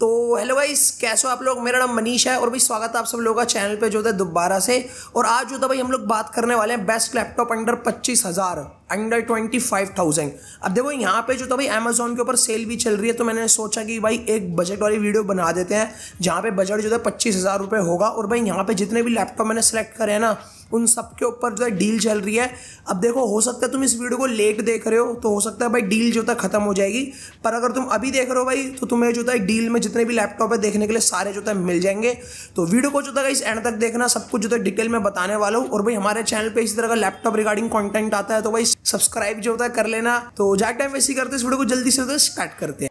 तो हेलो भाई कैसे हो आप लोग मेरा नाम मनीष है और भाई स्वागत है आप सब लोगों का चैनल पे जो है दोबारा से और आज जो था भाई हम लोग बात करने वाले हैं बेस्ट लैपटॉप अंडर पच्चीस हज़ार अंडर ट्वेंटी फाइव थाउजेंड अब देखो यहाँ पे जो था भाई अमेजोन के ऊपर सेल भी चल रही है तो मैंने सोचा कि भाई एक बजट वाली वीडियो बना देते हैं जहाँ पे बजट जो है पच्चीस हज़ार रुपये होगा और भाई यहाँ पर जितने भी लैपटॉप मैंने सेलेक्ट करे हैं ना उन सब के ऊपर जो है डील चल रही है अब देखो हो सकता है तुम इस वीडियो को लेट देख रहे हो तो हो सकता है भाई डील जो था खत्म हो जाएगी पर अगर तुम अभी देख रहे हो भाई तो तुम्हें जो था डील में जितने भी लैपटॉप है देखने के लिए सारे जो था मिल जाएंगे तो वीडियो को जो था इस एंड तक देखना सब कुछ जो था डिटेल में बताने वाला हूँ और भाई हमारे चैनल पर इसी तरह का लैपटॉप रिगार्डिंग कॉन्टेंट आता है तो भाई सब्सक्राइब जो होता है कर लेना तो ज्यादा टाइम वैसे करते इस वीडियो को जल्दी से स्टार्ट करते हैं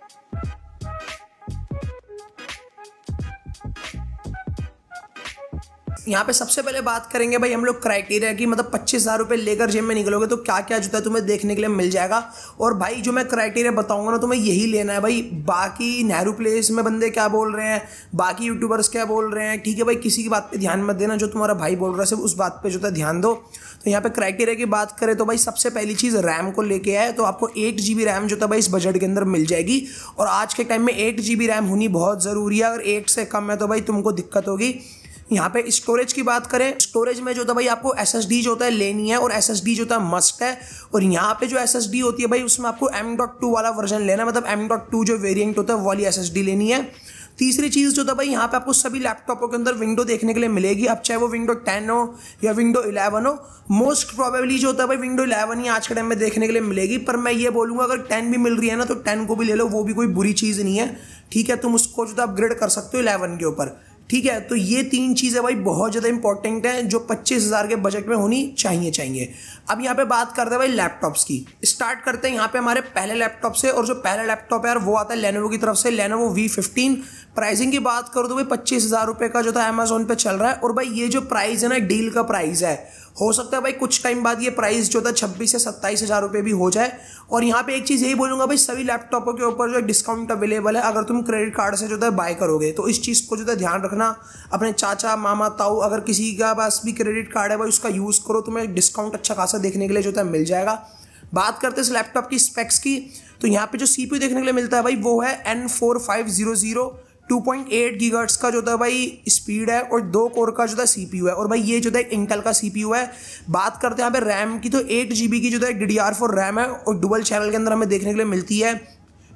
यहाँ पे सबसे पहले बात करेंगे भाई हम लोग क्राइटेरिया की मतलब पच्चीस हज़ार रुपये लेकर जिम में निकलोगे तो क्या क्या जूता तुम्हें देखने के लिए मिल जाएगा और भाई जो मैं क्राइटेरिया बताऊँगा ना तुम्हें यही लेना है भाई बाकी नेहरू प्लेस में बंदे क्या बोल रहे हैं बाकी यूट्यूबर्स क्या बोल रहे हैं ठीक है भाई किसी की बात पर ध्यान मत देना जो तुम्हारा भाई बोल रहा है सिर्फ उस बात पर जो है ध्यान दो तो यहाँ पर क्राइटेरिया की बात करें तो भाई सबसे पहली चीज़ रैम को लेके आए तो आपको एट जी रैम जो था भाई इस बजट के अंदर मिल जाएगी और आज के टाइम में एट जी रैम होनी बहुत ज़रूरी है अगर एट से कम है तो भाई तुमको दिक्कत होगी यहाँ पे स्टोरेज की बात करें स्टोरेज में जो था तो भाई आपको एस जो होता है लेनी है और एस जो होता है मस्ट है और यहाँ पे जो एस होती है भाई उसमें आपको एम वाला वर्जन लेना मतलब एम जो वेरियंट होता है वाली एस लेनी है तीसरी चीज़ जो था तो भाई यहाँ पे आपको सभी लैपटॉपों के अंदर विंडो देखने के लिए मिलेगी अब चाहे वो विंडो टेन हो या विंडो इलेवन हो मोस्ट प्रोबेबली जो होता तो है भाई विंडो इलेवन ही आज के टाइम में देखने के लिए मिलेगी पर मैं ये बोलूँगा अगर टेन भी मिल रही है ना तो टेन को भी ले लो वो भी कोई बुरी चीज़ नहीं है ठीक है तुम उसको जो है अपग्रेड कर सकते हो इलेवन के ऊपर ठीक है तो ये तीन चीज़ें भाई बहुत ज़्यादा इंपॉर्टेंट हैं जो पच्चीस हज़ार के बजट में होनी चाहिए चाहिए अब यहाँ पे बात करते हैं भाई लैपटॉप्स की स्टार्ट करते हैं यहाँ पे हमारे पहले लैपटॉप से और जो पहला लैपटॉप है यार वो आता है लेनोवो की तरफ से लेनोवो वी फिफ्टीन प्राइसिंग की बात करो तो भाई पच्चीस हज़ार रुपये का जो था अमेजोन पर चल रहा है और भाई ये जो प्राइस है ना डील का प्राइस है हो सकता है भाई कुछ टाइम बाद ये प्राइस जो था छब्बीस से सत्ताईस हज़ार रुपये भी हो जाए और यहाँ पे एक चीज़ यही बोलूँगा भाई सभी लैपटॉपों के ऊपर जो है डिस्काउंट अवेलेबल है अगर तुम क्रेडिट कार्ड से जो है बाय करोगे तो इस चीज़ को जो है ध्यान रखना अपने चाचा मामा ताऊ अगर किसी का पास भी क्रेडिट कार्ड है भाई उसका यूज़ करो तुम्हें डिस्काउंट अच्छा खासा देखने के लिए जो है मिल जाएगा बात करते हैं इस लैपटॉप की स्पेक्स की तो यहाँ पे जो सी देखने के लिए मिलता है भाई वो है N four five zero zero two point eight का जो था भाई स्पीड है और दो कोर का जो था सी है और भाई ये जो था इंटेल का सी है बात करते हैं यहाँ पे रैम की तो एट जी की जो था D D R four RAM है और डुबल चैनल के अंदर हमें देखने के लिए मिलती है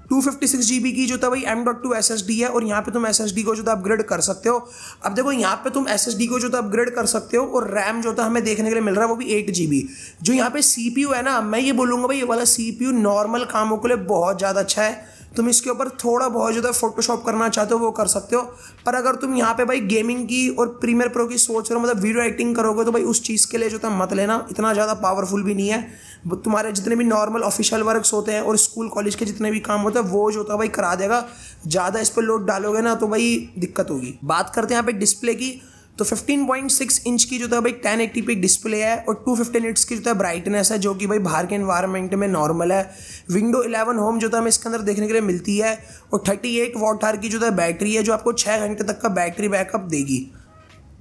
two fifty six G B की जो था भाई M dot two S S D है और यहाँ पे तुम एस एस डी को जो था अपग्रेड कर सकते हो अब देखो यहाँ पे तुम एस एस डी को जो था अपग्रेड कर सकते हो और रैम जो था हमें देखने के लिए मिल रहा है वो भी एट जी बी जो यहाँ पे सी पी यू है ना मैं ये बोलूँगा भाई ये वाला सी पी यू नॉर्मल कामों के लिए बहुत ज़्यादा अच्छा है तुम इसके ऊपर थोड़ा बहुत ज़्यादा फोटोशॉप करना चाहते हो वो कर सकते हो पर अगर तुम यहाँ पे भाई गेमिंग की और प्रीमियर प्रो की सोच रहे हो मतलब वीडियो एडिटिंग करोगे तो भाई उस चीज़ के लिए जो था मत लेना इतना ज़्यादा पावरफुल भी नहीं है तुम्हारे जितने भी नॉर्मल ऑफिशियल वर्क्स होते हैं और स्कूल कॉलेज के जितने भी काम होते हैं वो जो होता है भाई करा देगा ज़्यादा इस पर लोड डालोगे ना तो भाई दिक्कत होगी बात करते हैं यहाँ पे डिस्प्ले की तो 15.6 इंच की जो था भाई टेन 1080 पिक डिस्प्ले है और टू फिफ्टी की जो था ब्राइटनेस है जो कि भाई बाहर के इन्वायरमेंट में नॉर्मल है विंडो 11 होम जो था हमें इसके अंदर देखने के लिए मिलती है और 38 एट वॉट आर की जो था बैटरी है जो आपको छः घंटे तक का बैटरी बैकअप देगी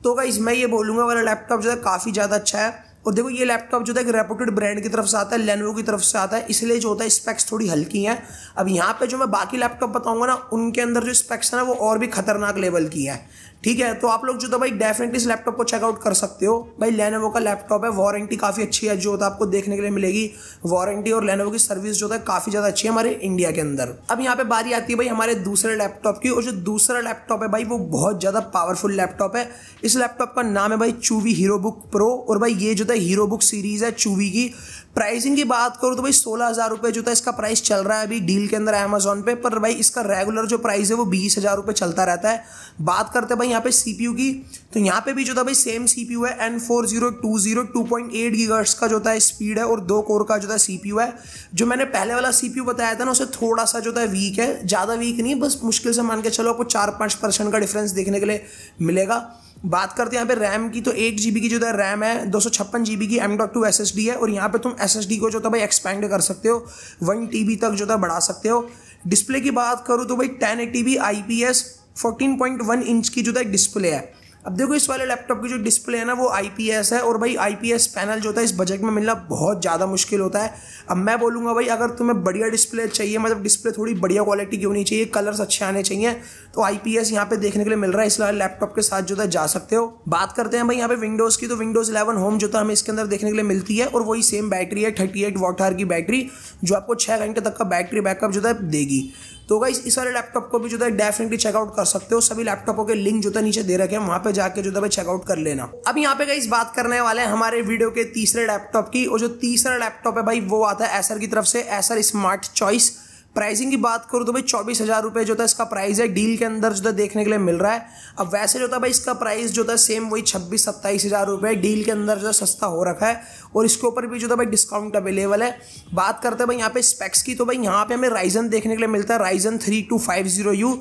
तो गाइज मैं ये बोलूँगा वाला लैपटॉप जो है काफ़ी ज़्यादा अच्छा है और देखो ये लैपटॉप जो है एक रेपूटेड ब्रांड की तरफ से आता है लेनवो की तरफ से आता है इसलिए जो होता है स्पेक्स थोड़ी हल्की हैं अब यहाँ पे जो मैं बाकी लैपटॉप बताऊंगा ना उनके अंदर जो स्पेक्स है ना वो और भी खतरनाक लेवल की है ठीक है तो आप लोग जो था तो भाई डेफिनेटली इस लैपटॉप को चेकआउट कर सकते हो भाई लेनोवो का लैपटॉप है वारंटी काफ़ी अच्छी है जो होता तो है आपको देखने के लिए मिलेगी वारंटी और लेनोवो की सर्विस जो तो है काफ़ी ज़्यादा अच्छी है हमारे इंडिया के अंदर अब यहाँ पे बारी आती है भाई हमारे दूसरे लैपटॉप की और जो दूसरा लैपटॉप है भाई वो बहुत ज़्यादा पावरफुल लैपटॉप है इस लैपटॉप का नाम है भाई चूवी हीरो बुक प्रो और भाई ये जो था हीरो बुक सीरीज़ है चूवी की प्राइसिंग की बात करूँ तो भाई सोलह हज़ार रुपये जो था इसका प्राइस चल रहा है अभी डील के अंदर अमेजोन पे पर भाई इसका रेगुलर जो प्राइस है वो बीस हज़ार रुपये चलता रहता है बात करते हैं भाई यहाँ पे सीपीयू की तो यहाँ पे भी जो था भाई सेम सीपीयू है N four zero two zero two point eight gigahertz का जो था स्पीड है और दो कोर का जो था सी है जो मैंने पहले वाला सी बताया था ना उसे थोड़ा सा जो था वीक है ज़्यादा वीक नहीं बस मुश्किल से मान के चलो आपको चार पाँच परसेंट का डिफरेंस देखने के लिए मिलेगा बात करते हैं यहाँ पे रैम की तो एट जी की जो है रैम है दो सौ छप्पन जी की M dot two S S D है और यहाँ पे तुम एस एस डी को जो था भाई एक्सपेंड कर सकते हो वन टी बी तक जो था बढ़ा सकते हो डिस्प्ले की बात करूँ तो भाई ten T B I P S fourteen point one inch की जो था डिस्प्ले है अब देखो इस वाले लैपटॉप की जो डिस्प्ले है ना वो आईपीएस है और भाई आईपीएस पैनल जो होता है इस बजट में मिलना बहुत ज़्यादा मुश्किल होता है अब मैं बोलूँगा भाई अगर तुम्हें बढ़िया डिस्प्ले चाहिए मतलब डिस्प्ले थोड़ी बढ़िया क्वालिटी की होनी चाहिए कलर्स अच्छे आने चाहिए तो आई पी एस यहाँ पे देखने के लिए मिल रहा है इस वाले लैपटॉप के साथ जो है जा सकते हो बात करते हैं भाई यहाँ पे विंडोज़ की तो विंडोज़ इलेवन होम जो था हमें इसके अंदर देखने के लिए मिलती है और वही सेम बैटरी है थर्टी एट वॉट आर की बैटरी जो आपको छः घंटे तक का बैटरी बैकअप जो है देगी तो गाइस इस वाले लैपटॉप को भी जो है डेफिनेटली चेकआउट कर सकते हो सभी लैपटॉपों के लिंक जो है नीचे दे रखे हैं वहां पे जाके जो है चेकआउट कर लेना अब यहाँ पे गाइस बात करने वाले हैं हमारे वीडियो के तीसरे लैपटॉप की और जो तीसरा लैपटॉप है भाई वो आता है एसर की तरफ से एसर स्मार्ट चॉइस प्राइसिंग की बात करूँ तो भाई चौबीस हज़ार रुपये जो था इसका प्राइस है डील के अंदर जो था देखने के लिए मिल रहा है अब वैसे जो था भाई इसका प्राइस जो था सेम वही छब्बीस सत्ताईस हज़ार रुपये डील के अंदर जो सस्ता हो रखा है और इसके ऊपर भी जो था भाई डिस्काउंट अवेलेबल है बात करते हैं भाई यहाँ पे स्पेक्स की तो भाई यहाँ पे हमें राइजन देखने के लिए मिलता है Ryzen three two five zero U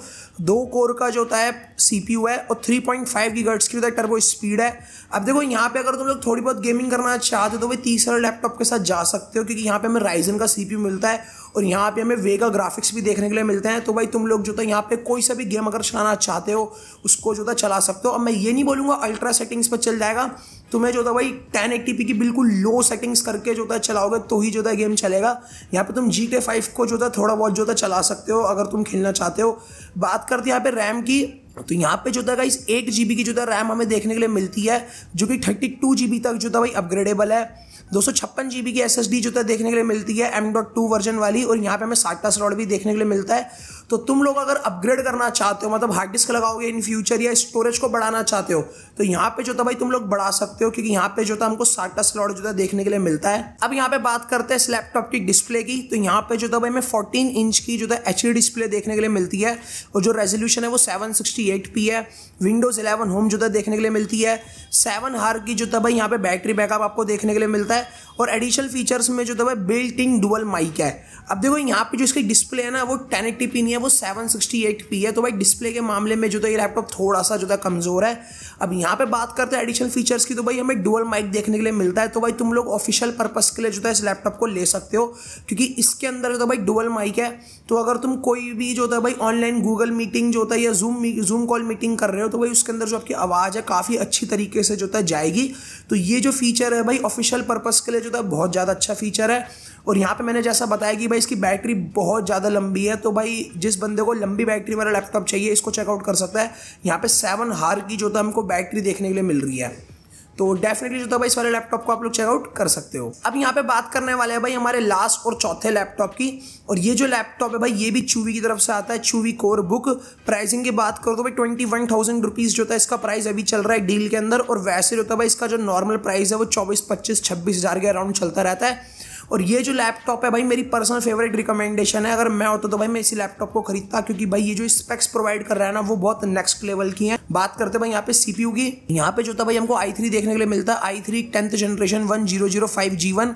दो कोर का जो होता है सी है और थ्री पॉइंट फाइव की गर्ट्स की होता है टर्बो स्पीड है अब देखो यहाँ पे अगर तुम लोग थोड़ी बहुत गेमिंग करना चाहते हो तो भाई तीसरा लैपटॉप के साथ जा सकते हो क्योंकि यहाँ पे हमें राइजन का सी मिलता है और यहाँ पे हमें वेगा ग्राफिक्स भी देखने के लिए मिलते हैं तो भाई तुम लोग जो था यहाँ पे कोई सा भी गेम अगर चलाना चाहते हो उसको जो था चला सकते हो अब मैं ये नहीं बोलूँगा अल्ट्रा सेटिंग्स पर चल जाएगा तुम्हें जो था भाई टेन एट्टी की बिल्कुल लो सेटिंग्स करके जो था चलाओगे तो ही जो था गेम चलेगा यहाँ पर तुम जी के फाइव को जो था थोड़ा बहुत जो था चला सकते हो अगर तुम खेलना चाहते हो बात करते हैं यहाँ पर रैम की तो यहाँ पे जो था गाइस एक जी की जो था रैम हमें देखने के लिए मिलती है जो कि थर्टी टू जी तक जो था भाई अपग्रेडेबल है दो सौ छप्पन जी बी की एस एस डी जो है देखने के लिए मिलती है एम डॉट टू वर्जन वाली और यहाँ पे हमें साटा स्लॉट भी देखने के लिए मिलता है तो तुम लोग अगर अपग्रेड करना चाहते हो मतलब हार्ड डिस्क लगाओगे इन फ्यूचर या स्टोरेज को बढ़ाना चाहते हो तो यहाँ पे जो था भाई तुम लोग बढ़ा सकते हो क्योंकि यहाँ पे जो था हमको साटा स्लॉट जो है देखने के लिए मिलता है अब यहाँ पे बात करते हैं इस लैपटॉप की डिस्प्ले की तो यहाँ पे जो था भाई हमें फोर्टीन इंच की जो था एच डिस्प्ले देखने के लिए मिलती है और जो रेजोल्यूशन है वो सेवन पी है विंडोज इलेवन होम जो है देखने के लिए मिलती है सेवन हार की जो था भाई यहाँ पे बैटरी बैकअप आपको देखने के लिए मिलता है है और एडिशनल फीचर्स में जो दबा बिल्ट इन डुअल माइक है अब देखो यहाँ पे जो इसकी डिस्प्ले है ना वो टेन एट्टी पी नहीं है वो सेवन सिक्सटी एट पी है तो भाई डिस्प्ले के मामले में जो था तो ये लैपटॉप थोड़ा सा जो था तो कमज़ोर है अब यहाँ पे बात करते हैं एडिशनल फीचर्स की तो भाई हमें डुअल माइक देखने के लिए मिलता है तो भाई तुम लोग ऑफिशियल पर्पज़ के लिए जो था तो इस लैपटॉप को ले सकते हो क्योंकि इसके अंदर जो था भाई डुअल माइक है तो अगर तुम कोई भी जो था भाई ऑनलाइन गूगल मीटिंग जो होता है या जूम जूम कॉल मीटिंग कर रहे हो तो भाई उसके अंदर जो आपकी आवाज़ है काफ़ी अच्छी तरीके से जो था जाएगी तो ये जो फीचर है भाई ऑफिशियल पर्पज़ पर्पस के लिए जो था बहुत ज़्यादा अच्छा फीचर है और यहाँ पे मैंने जैसा बताया कि भाई इसकी बैटरी बहुत ज़्यादा लंबी है तो भाई जिस बंदे को लंबी बैटरी वाला लैपटॉप चाहिए इसको चेकआउट कर सकता है यहाँ पे सेवन हार की जो था हमको बैटरी देखने के लिए मिल रही है तो डेफिनेटली जो था भाई इस वाले लैपटॉप को आप लोग चेकआउट कर सकते हो अब यहाँ पे बात करने वाले हैं भाई हमारे लास्ट और चौथे लैपटॉप की और ये जो लैपटॉप है भाई ये भी चूवी की तरफ से आता है चूवी कोर बुक प्राइसिंग की बात करो तो भाई ट्वेंटी वन थाउजेंड रुपीज़ जो था इसका प्राइस अभी चल रहा है डील के अंदर और वैसे जो था भाई इसका जो नॉर्मल प्राइस है वो चौबीस पच्चीस छब्बीस हज़ार के अराउंड चलता रहता है और ये जो लैपटॉप है भाई मेरी पर्सनल फेवरेट रिकमेंडेशन है अगर मैं होता तो भाई मैं इसी लैपटॉप को खरीदता क्योंकि भाई ये जो स्पेक्स प्रोवाइड कर रहा है ना वो बहुत नेक्स्ट लेवल की है बात करते भाई यहाँ पे सीपीयू की यहाँ पे जो था भाई हमको आई थ्री देखने के लिए मिलता है I three tenth generation one zero zero five G one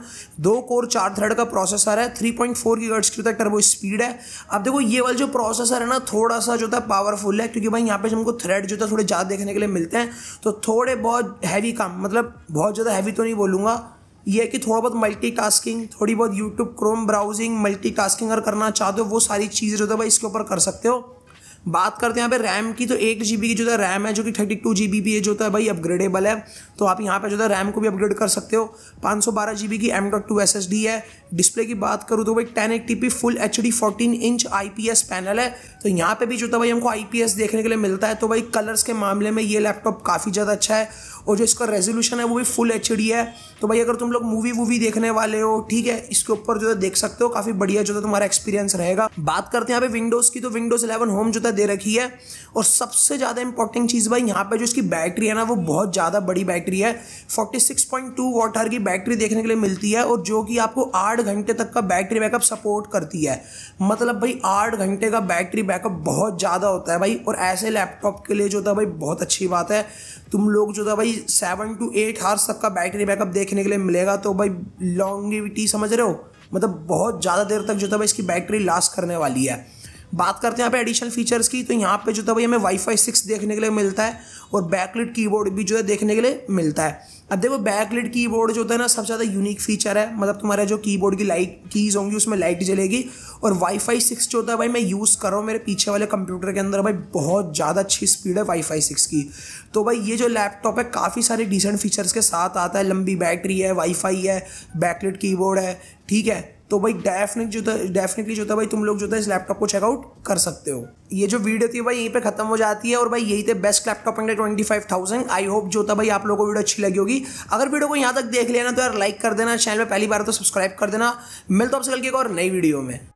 दो कोर चार थर्ड का प्रोसेसर है थ्री पॉइंट फोर की की तक टर्बो स्पीड है अब देखो ये वाला जो प्रोसेसर है ना थोड़ा सा जो था पावरफुल है क्योंकि भाई यहाँ पे हमको थ्रेड जो था थोड़े ज़्यादा देखने के लिए मिलते हैं तो थोड़े बहुत हैवी काम मतलब बहुत ज़्यादा हैवी तो नहीं बोलूंगा ये है कि थोड़ा बहुत मल्टीटास्किंग थोड़ी बहुत यूट्यूब क्रोम ब्राउजिंग मल्टीटास्किंग अगर करना चाहते हो वो सारी चीज़ जो है भाई इसके ऊपर कर सकते हो बात करते हैं यहाँ पे रैम की तो एक जी की जो है रैम है जो कि थर्टी टू जी बी जो तो है भाई अपग्रेडेबल है तो आप यहाँ पे जो है रैम को भी अपग्रेड कर सकते हो पाँच सौ बारह जी की M dot two S S D है डिस्प्ले की बात करूँ तो भाई ten eight T P full H D fourteen inch I P S panel है तो यहाँ पे भी जो है तो भाई हमको आई पी एस देखने के लिए मिलता है तो भाई कलर्स के मामले में ये लैपटॉप काफ़ी ज़्यादा अच्छा है और जो इसका रेजोल्यूशन है वो भी फुल एच है तो भाई अगर तुम लोग मूवी वूवी देखने वाले हो ठीक है इसके ऊपर जो है देख सकते हो काफ़ी बढ़िया जो है तुम्हारा एक्सपीरियंस रहेगा बात करते हैं यहाँ पे विंडोज़ की तो विंडोज़ इलेवन होम जो है दे रखी है और सबसे ज़्यादा इंपॉर्टेंट चीज़ भाई यहाँ पे जो इसकी बैटरी है ना वो बहुत ज़्यादा बड़ी बैटरी है फोर्टी सिक्स आर की बैटरी देखने के लिए मिलती है और जो कि आपको आठ घंटे तक का बैटरी बैकअप सपोर्ट करती है मतलब भाई आठ घंटे का बैटरी बैकअप बहुत ज़्यादा होता है भाई और ऐसे लैपटॉप के लिए जो होता है भाई बहुत अच्छी बात है तुम लोग जो था भाई सेवन टू एट हार्स तक का बैटरी बैकअप देखने के लिए मिलेगा तो भाई लॉन्गिविटी समझ रहे हो मतलब बहुत ज़्यादा देर तक जो था भाई इसकी बैटरी लास्ट करने वाली है बात करते हैं यहाँ पे एडिशनल फीचर्स की तो यहाँ पे जो था भाई हमें वाईफाई सिक्स देखने के लिए मिलता है और बैकलिट कीबोर्ड भी जो है देखने के लिए मिलता है अब देखो की कीबोर्ड जो होता है ना सबसे ज़्यादा यूनिक फीचर है मतलब तुम्हारे जो कीबोर्ड की लाइट कीज़ होंगी उसमें लाइट जलेगी और वाईफाई सिक्स जो होता है भाई मैं यूज़ कर रहा हूँ मेरे पीछे वाले कंप्यूटर के अंदर भाई बहुत ज़्यादा अच्छी स्पीड है वाईफाई सिक्स की तो भाई ये जो लैपटॉप है काफ़ी सारे डिसेंट फीचर्स के साथ आता है लंबी बैटरी है वाईफाई है बैकलेट कीबोर्ड है ठीक है तो भाई डेफिनेट जो था डेफिनेटली जो था भाई तुम लोग जो था इस लैपटॉप को चेकआउट कर सकते हो ये जो वीडियो थी भाई यहीं पे खत्म हो जाती है और भाई यही थे best laptop under twenty five thousand I hope जो था भाई आप लोगों को वीडियो अच्छी लगी होगी अगर वीडियो को यहाँ तक देख लेना तो यार लाइक कर देना चैनल पर पहली बार तो सब्सक्राइब कर देना मिलता तो आपसे कल की एक और नई वीडियो में